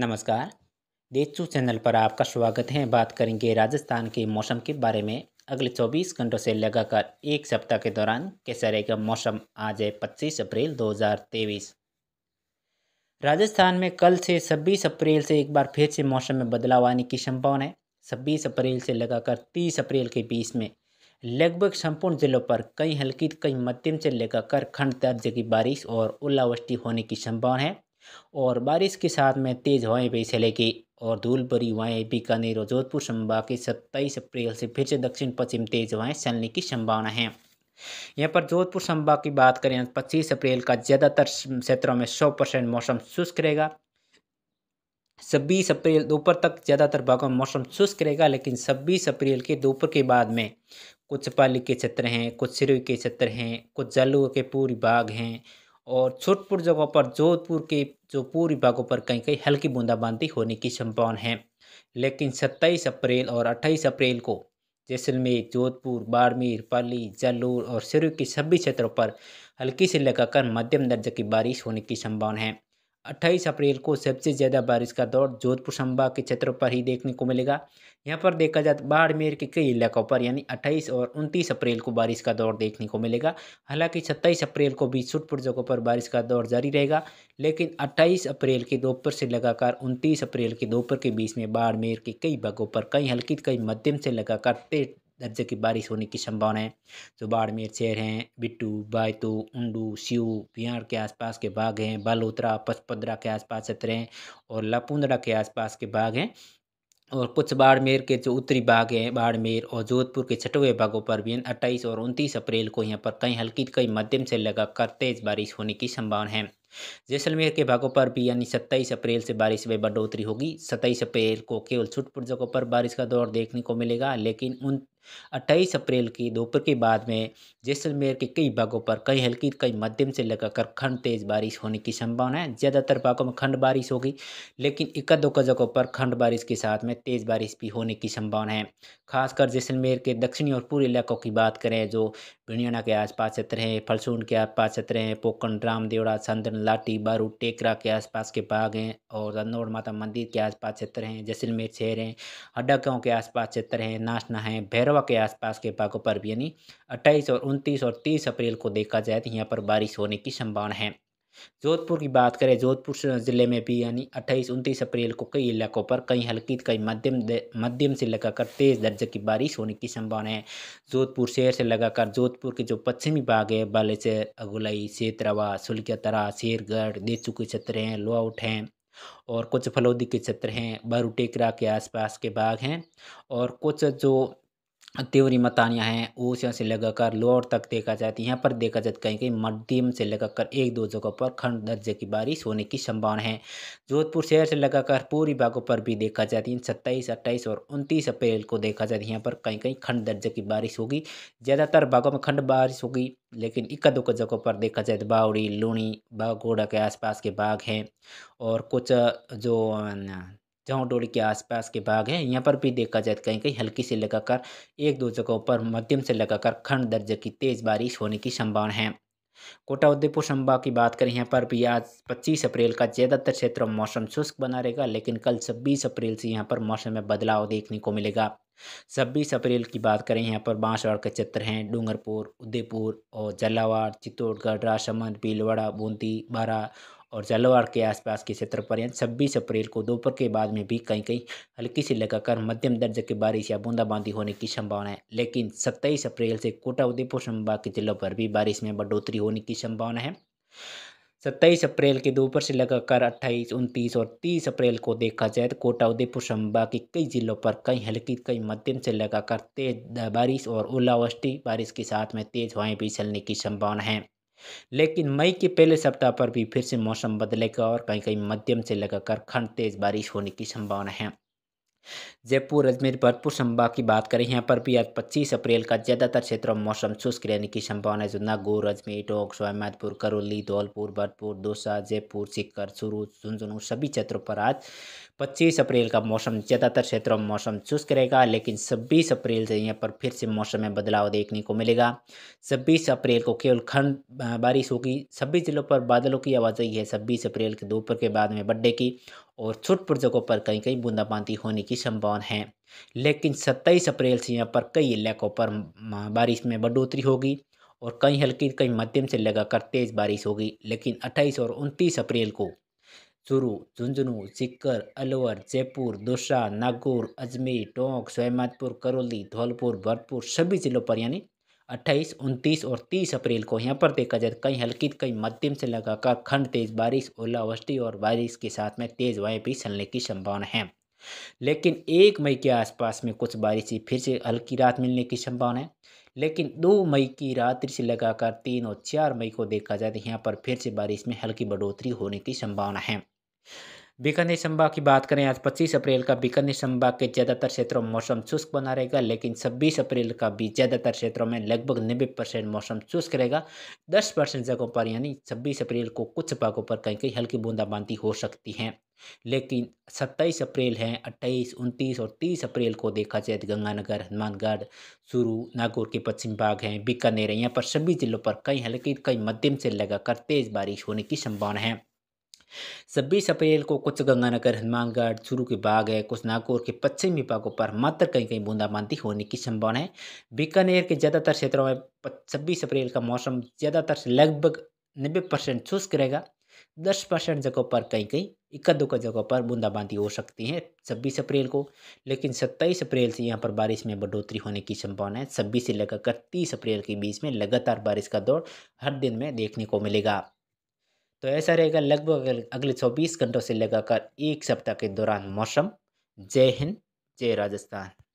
नमस्कार देचू चैनल पर आपका स्वागत है बात करेंगे राजस्थान के मौसम के बारे में अगले 24 घंटों से लगातार एक सप्ताह के दौरान कैसा रहेगा मौसम आज है 25 अप्रैल 2023 राजस्थान में कल से 26 अप्रैल से एक बार फिर से मौसम में बदलाव आने की संभावना है छब्बीस अप्रैल से लगाकर तीस अप्रैल के बीच में लगभग संपूर्ण जिलों पर कई हल्की कई मध्यम से लगाकर खंड दर्जे की बारिश और ओलावृष्टि होने की संभावना है और बारिश के साथ में तेज़ हवाएं भी चलेगी और धूल भरी हवाएं बीकानेर और जोधपुर संभाग के सत्ताईस अप्रैल से फिर से दक्षिण पश्चिम तेज़ हवाएं चलने की संभावना है यहाँ पर जोधपुर संभाग की बात करें तो पच्चीस अप्रैल का ज़्यादातर क्षेत्रों में सौ परसेंट मौसम शुष्क रहेगा छब्बीस अप्रैल दोपहर तक ज़्यादातर भागों में मौसम शुष्क रहेगा लेकिन छब्बीस अप्रैल के दोपहर के बाद में कुछ पाली के क्षेत्र हैं कुछ सिरोई के क्षेत्र हैं कुछ जालू के पूरी बाग हैं और छोटपुर जगहों पर जोधपुर के जो पूरी भागों पर कहीं कहीं हल्की बूंदाबांदी होने की संभावना है लेकिन 27 अप्रैल और 28 अप्रैल को जैसलमेर जोधपुर बाड़मेर पाली जालोर और सिरू के सभी क्षेत्रों पर हल्की से लगाकर मध्यम दर्जे की बारिश होने की संभावना है अट्ठाईस अप्रैल को सबसे ज़्यादा बारिश का दौर जोधपुर संभाग के क्षेत्रों पर ही देखने को मिलेगा यहाँ पर देखा जाए तो बाड़मेर के कई इलाकों पर यानी 28 और 29 अप्रैल को बारिश का दौर देखने को मिलेगा हालांकि 27 अप्रैल को भी छुटपुट जगहों पर बारिश का दौर जारी रहेगा लेकिन 28 अप्रैल के दोपहर से लगातार 29 अप्रैल के दोपहर के बीच में बाड़मेर के कई भागों पर कई हल्की कई मध्यम से लगातार दर्जे की बारिश होने की संभावना है जो बाड़मेर शहर हैं बिट्टू बायतू उंडू सीऊ बिहार के आसपास के भाग हैं बालोतरा पचपदरा के आसपास क्षेत्र हैं और लापुंदरा के आसपास के भाग हैं और कुछ बाड़मेर के जो उत्तरी भाग हैं बाड़मेर और जोधपुर के छठवें भागों पर भी अट्ठाईस और उनतीस अप्रैल को यहाँ पर कई हल्की कई मध्यम से लगाकर तेज़ बारिश होने की संभावना है जैसलमेर के भागों पर भी यानी सत्ताईस अप्रैल से बारिश में बढ़ोतरी होगी सत्ताईस अप्रैल को केवल छुटपुट जगहों पर बारिश का दौर देखने को मिलेगा लेकिन उन अट्ठाईस अप्रैल की दोपहर के बाद में जैसलमेर के कई भागों पर कई हल्की कई मध्यम से लगाकर खंड तेज बारिश होने की संभावना है ज़्यादातर भागों में खंड बारिश होगी लेकिन इक्का दोक्का जगहों पर खंड बारिश के साथ में तेज़ बारिश भी होने की संभावना है खासकर जैसलमेर के दक्षिणी और पूर्वी इलाकों की बात करें जो भिंडियाना के आसपास क्षेत्र हैं फलसून के आसपास क्षेत्र हैं पोकन रामदेवड़ा चंदन लाटी बारू टेकरा के आसपास के बाग हैं और रनौड़ माता मंदिर के आसपास क्षेत्र हैं जैसलमेर शहर हैं हड्डा गाँव के आसपास क्षेत्र हैं नाशना है भैरवा इटावा के आसपास के भागों पर भी यानी अट्ठाईस और उनतीस और तीस अप्रैल को देखा जाए तो यहाँ पर बारिश होने की संभावना है जोधपुर की बात करें जोधपुर ज़िले में भी यानी अट्ठाईस उनतीस अप्रैल को कई इलाकों पर कई हल्की कई मध्यम मध्यम से लगाकर तेज़ दर्जे की बारिश होने की संभावना है जोधपुर शहर से लगाकर जोधपुर के जो पश्चिमी भाग है बालेसर अगुलई सेतरवा सुलकियातरा शेरगढ़ देचू के क्षेत्र हैं लोआउट हैं और कुछ फलौदी के क्षेत्र हैं बारूटेकरा के आसपास के बाग हैं और कुछ जो त्योरी मतानियाँ हैं ऊँचा से लगाकर लोअर तक देखा जाए है यहाँ पर देखा जाए कहीं कहीं मध्यम से लगाकर एक दो जगहों पर खंड दर्जे की बारिश होने की संभावना है जोधपुर शहर से लगाकर पूरी भागों पर भी देखा जाए इन सत्ताईस अट्ठाईस और उनतीस अप्रैल को देखा जाए यहाँ पर कहीं कहीं खंड दर्जे की बारिश होगी ज़्यादातर भागों में खंड बारिश होगी लेकिन इक्का दुक्का जगहों पर देखा जाए तो बावड़ी लूणी बागोड़ा के आसपास के बाग हैं और कुछ जो जहाँ डोल के आसपास के भाग हैं यहाँ पर भी देखा जाए तो कहीं कहीं हल्की से लगाकर एक दो जगहों पर मध्यम से लगाकर खंड दर्जे की तेज़ बारिश होने की संभावना है कोटा उदयपुर संभाग की बात करें यहाँ पर भी आज 25 अप्रैल का ज़्यादातर क्षेत्रों मौसम शुष्क बना रहेगा लेकिन कल 26 अप्रैल से यहाँ पर मौसम में बदलाव देखने को मिलेगा 26 अप्रैल की बात करें यहाँ पर बांसवाड़ के क्षेत्र हैं डूंगरपुर उदयपुर और झलावाड़ चित्तौड़गढ़ राजसमंद भीलवाड़ा बूंदी बारा और झालावाड़ के आसपास के क्षेत्र पर्यंत छब्बीस अप्रैल को दोपहर के बाद में भी कहीं कहीं हल्की से लगाकर मध्यम दर्जे की बारिश या बूंदाबांदी होने की संभावना है लेकिन सत्ताईस अप्रैल से कोटा उदयपुर संभाग के जिलों पर भी बारिश में बढ़ोतरी होने की संभावना है सत्ताईस अप्रैल के दोपहर से लगाकर अट्ठाईस उनतीस और तीस अप्रैल को देखा जाए तो कोटा उदयपुर संभाग के कई जिलों पर कई हल्की कई मध्यम से लगाकर तेज बारिश और ओलावृष्टि बारिश के साथ में तेज हवाएं भी चलने की संभावना है लेकिन मई के पहले सप्ताह पर भी फिर से मौसम बदलेगा और कहीं कहीं मध्यम से लगाकर खंड तेज़ बारिश होने की संभावना है जयपुर अजमेर भरतपुर संभाग की बात करें यहाँ पर भी आज पच्चीस अप्रैल का ज़्यादातर क्षेत्रों में मौसम शुष्क रहने की संभावना है जो नागौर अजमेर टोंक सवाईमाधपुर करौली धौलपुर भरतपुर दौसा जयपुर सीकर चुरू झुंझुनू सभी क्षेत्रों पर आज पच्चीस अप्रैल का मौसम ज़्यादातर क्षेत्रों में मौसम शुष्क रहेगा लेकिन छब्बीस अप्रैल से यहाँ पर फिर से मौसम में बदलाव देखने को मिलेगा छब्बीस अप्रैल को केवल खंड बारिश होगी छब्बीस जिलों पर बादलों की आवाजाही है छब्बीस अप्रैल के दोपहर के बाद में बड्डे की और छुटपुट जगहों पर कहीं कहीं बूंदाबांदी होने की संभावना है लेकिन 27 अप्रैल से यहाँ पर कई इलाकों पर बारिश में बढ़ोतरी होगी और कई हल्की कई मध्यम से लगाकर तेज़ बारिश होगी लेकिन 28 और 29 अप्रैल को चुरू झुंझुनू सिक्कर अलवर जयपुर दोसा नागौर अजमेर टोंक सोहमतपुर करौली धौलपुर भरतपुर सभी जिलों पर यानी अट्ठाईस उनतीस और तीस अप्रैल को यहाँ पर देखा जाए तो कई हल्की तो कई मध्यम से लगातार खंड तेज़ बारिश ओलावृष्टि और बारिश के साथ में तेज़ हवाएं भी चलने की संभावना है लेकिन एक मई के आसपास में कुछ बारिश फिर से हल्की रात मिलने की संभावना है लेकिन दो मई की रात्रि से लगाकर तीन और चार मई को देखा जाए तो यहाँ पर फिर से बारिश में हल्की बढ़ोतरी होने की संभावना है बीकानेर संभाग की बात करें आज 25 अप्रैल का बीकानेर संभाग के ज़्यादातर क्षेत्रों में मौसम शुष्क बना रहेगा लेकिन 26 अप्रैल का भी ज़्यादातर क्षेत्रों में लगभग नब्बे परसेंट मौसम शुष्क रहेगा 10 परसेंट जगहों पर यानी 26 अप्रैल को कुछ भागों पर कहीं कहीं हल्की बूंदाबांदी हो सकती है लेकिन 27 अप्रैल है 28, 29 और 30 अप्रैल को देखा जाए तो गंगानगर हनुमानगढ़ चूरू नागौर के पश्चिम भाग हैं बीकानेर है यहाँ पर सभी जिलों पर कई हल्की कई मध्यम से लगाकर तेज़ बारिश होने की संभावना है छब्बीस अप्रैल को कुछ गंगानगर हनुमानगढ़ चुरू के बाग है कुछ नागौर के पश्चिमी भागों पर मात्र कहीं कहीं बूंदाबांदी होने की संभावना है बीकानेर के ज़्यादातर क्षेत्रों में छब्बीस अप्रैल का मौसम ज़्यादातर लगभग नब्बे परसेंट शुष्क रहेगा दस परसेंट जगहों पर कहीं कहीं इक्का दुक्का जगहों पर बूंदाबांदी हो सकती है छब्बीस अप्रैल को लेकिन सत्ताईस अप्रैल से यहाँ पर बारिश में बढ़ोतरी होने की संभावना है छब्बीस से लगाकर तीस अप्रैल के बीच में लगातार बारिश का दौर हर दिन में देखने को मिलेगा तो ऐसा रहेगा लगभग अगले चौबीस घंटों से लगातार एक सप्ताह के दौरान मौसम जय हिंद जय राजस्थान